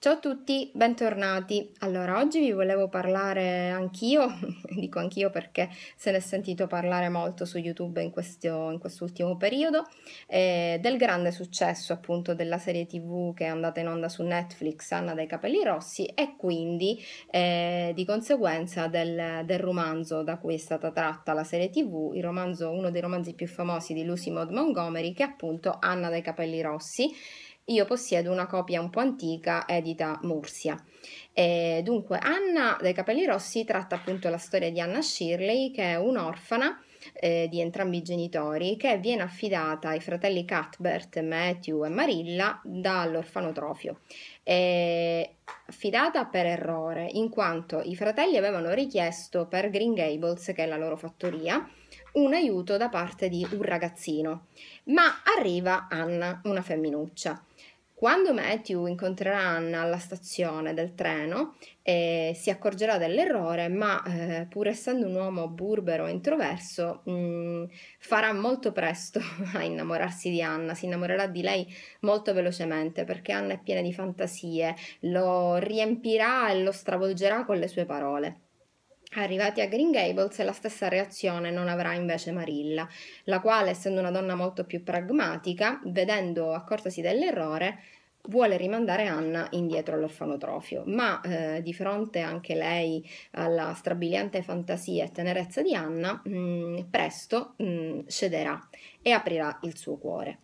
Ciao a tutti, bentornati. Allora, oggi vi volevo parlare anch'io, dico anch'io perché se ne è sentito parlare molto su YouTube in, questo, in quest'ultimo periodo, eh, del grande successo appunto della serie TV che è andata in onda su Netflix, Anna dai capelli rossi, e quindi eh, di conseguenza del, del, romanzo da cui è stata tratta la serie TV, romanzo, uno dei romanzi più famosi di Lucy Maud Montgomery, che è appunto Anna dai capelli rossi io possiedo una copia un po' antica edita Mursia. E dunque, Anna dai capelli rossi tratta appunto la storia di Anna Shirley, che è un'orfana eh, di entrambi i genitori, che viene affidata ai fratelli Cuthbert, Matthew e Marilla dall'orfanotrofio. E affidata per errore, in quanto i fratelli avevano richiesto per Green Gables, che è la loro fattoria, un aiuto da parte di un ragazzino. Ma arriva Anna, una femminuccia quando Matthew incontrerà Anna alla stazione del treno, eh, si accorgerà dell'errore, ma eh, pur essendo un uomo burbero e introverso, mh, mm, farà molto presto a innamorarsi di Anna, si innamorerà di lei molto velocemente perché Anna è piena di fantasie, lo riempirà e lo stravolgerà con le sue parole. Arrivati a Green Gables, la stessa reazione non avrà invece Marilla, la quale, essendo una donna molto più pragmatica, vedendo accortasi dell'errore, vuole rimandare Anna indietro all'orfanotrofio, ma eh, di fronte anche lei alla strabiliante fantasia e tenerezza di Anna, mh, mm, presto mh, mm, cederà e aprirà il suo cuore.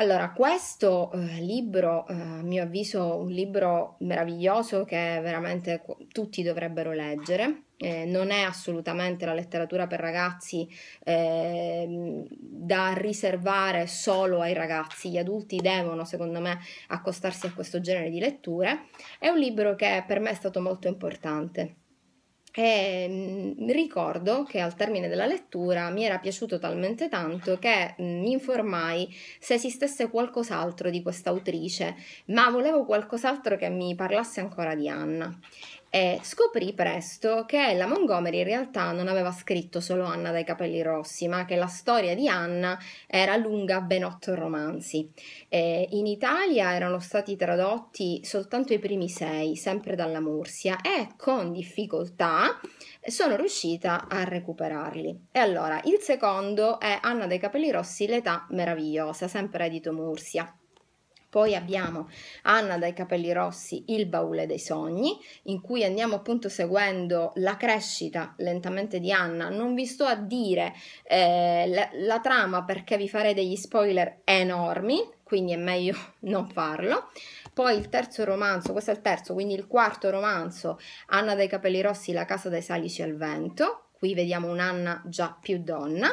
Allora, questo eh, libro, eh, a mio avviso, un libro meraviglioso che veramente tutti dovrebbero leggere. Eh, non è assolutamente la letteratura per ragazzi eh, da riservare solo ai ragazzi, gli adulti devono secondo me accostarsi a questo genere di letture, è un libro che per me è stato molto importante e ehm, ricordo che al termine della lettura mi era piaciuto talmente tanto che mi mm, informai se esistesse qualcos'altro di quest'autrice, ma volevo qualcos'altro che mi parlasse ancora di Anna e scoprì presto che la Montgomery in realtà non aveva scritto solo Anna dai capelli rossi, ma che la storia di Anna era lunga ben otto romanzi. Eh, in Italia erano stati tradotti soltanto i primi sei, sempre dalla Mursia, e con difficoltà sono riuscita a recuperarli. E allora, il secondo è Anna dai capelli rossi, l'età meravigliosa, sempre edito Mursia. Poi abbiamo Anna dai capelli rossi, Il baule dei sogni, in cui andiamo appunto seguendo la crescita lentamente di Anna. Non vi sto a dire eh, la, la trama perché vi farei degli spoiler enormi, quindi è meglio non farlo. Poi il terzo romanzo, questo è il terzo, quindi il quarto romanzo, Anna dai capelli rossi, La casa dei salici al vento. Qui vediamo un'Anna già più donna.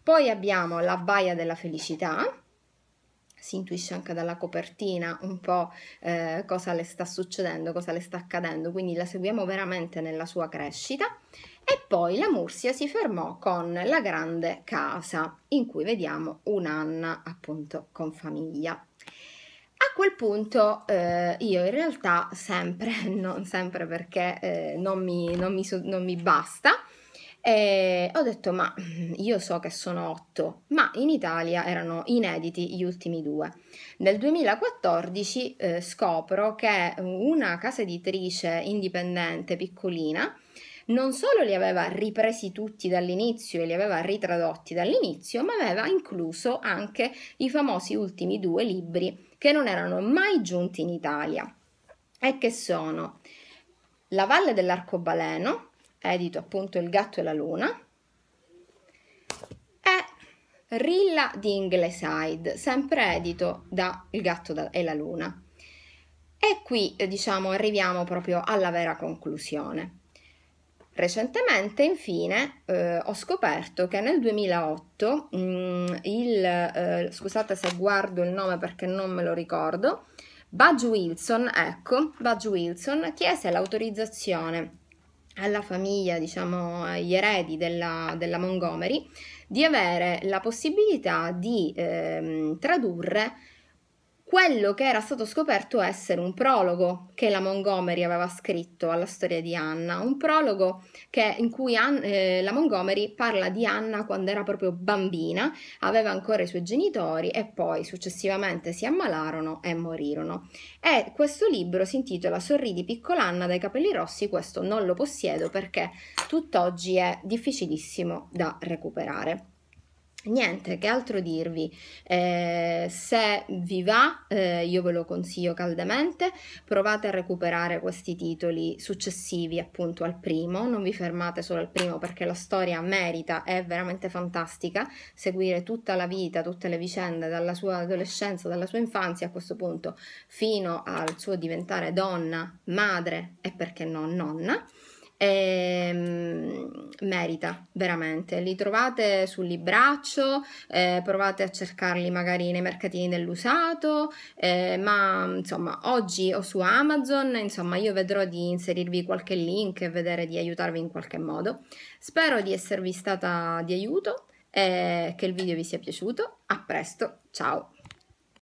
Poi abbiamo La baia della felicità, si intuisce anche dalla copertina un po' eh, cosa le sta succedendo, cosa le sta accadendo, quindi la seguiamo veramente nella sua crescita. E poi la Mursia si fermò con la grande casa, in cui vediamo un'Anna appunto con famiglia. A quel punto eh, io in realtà sempre, non sempre perché eh, non, mi, non, mi, non mi basta, e ho detto, ma mm, io so che sono otto, ma in Italia erano inediti gli ultimi due. Nel 2014 eh, scopro che una casa editrice indipendente piccolina non solo li aveva ripresi tutti dall'inizio e li aveva ritradotti dall'inizio, ma aveva incluso anche i famosi ultimi due libri che non erano mai giunti in Italia e che sono La valle dell'arcobaleno edito appunto Il gatto e la luna, e Rilla di Ingleside, sempre edito da Il gatto e la luna. E qui, eh, diciamo, arriviamo proprio alla vera conclusione. Recentemente, infine, eh, ho scoperto che nel 2008 mh, mm, il, eh, scusate se guardo il nome perché non me lo ricordo, Budge Wilson, ecco, Budge Wilson chiese l'autorizzazione alla famiglia, diciamo agli eredi della, della Montgomery, di avere la possibilità di ehm, tradurre quello che era stato scoperto essere un prologo che la Montgomery aveva scritto alla storia di Anna, un prologo che, in cui An- eh, la Montgomery parla di Anna quando era proprio bambina, aveva ancora i suoi genitori e poi successivamente si ammalarono e morirono. E questo libro si intitola Sorridi piccola Anna dai capelli rossi, questo non lo possiedo perché tutt'oggi è difficilissimo da recuperare. Niente, che altro dirvi? Eh, se vi va, eh, io ve lo consiglio caldamente, provate a recuperare questi titoli successivi appunto al primo, non vi fermate solo al primo perché la storia merita, è veramente fantastica, seguire tutta la vita, tutte le vicende dalla sua adolescenza, dalla sua infanzia a questo punto fino al suo diventare donna, madre e perché no nonna. Ehm merita veramente. Li trovate sul libraccio, eh, provate a cercarli magari nei mercatini dell'usato, eh, ma insomma oggi o su Amazon, insomma io vedrò di inserirvi qualche link e vedere di aiutarvi in qualche modo. Spero di esservi stata di aiuto e che il video vi sia piaciuto. A presto, ciao!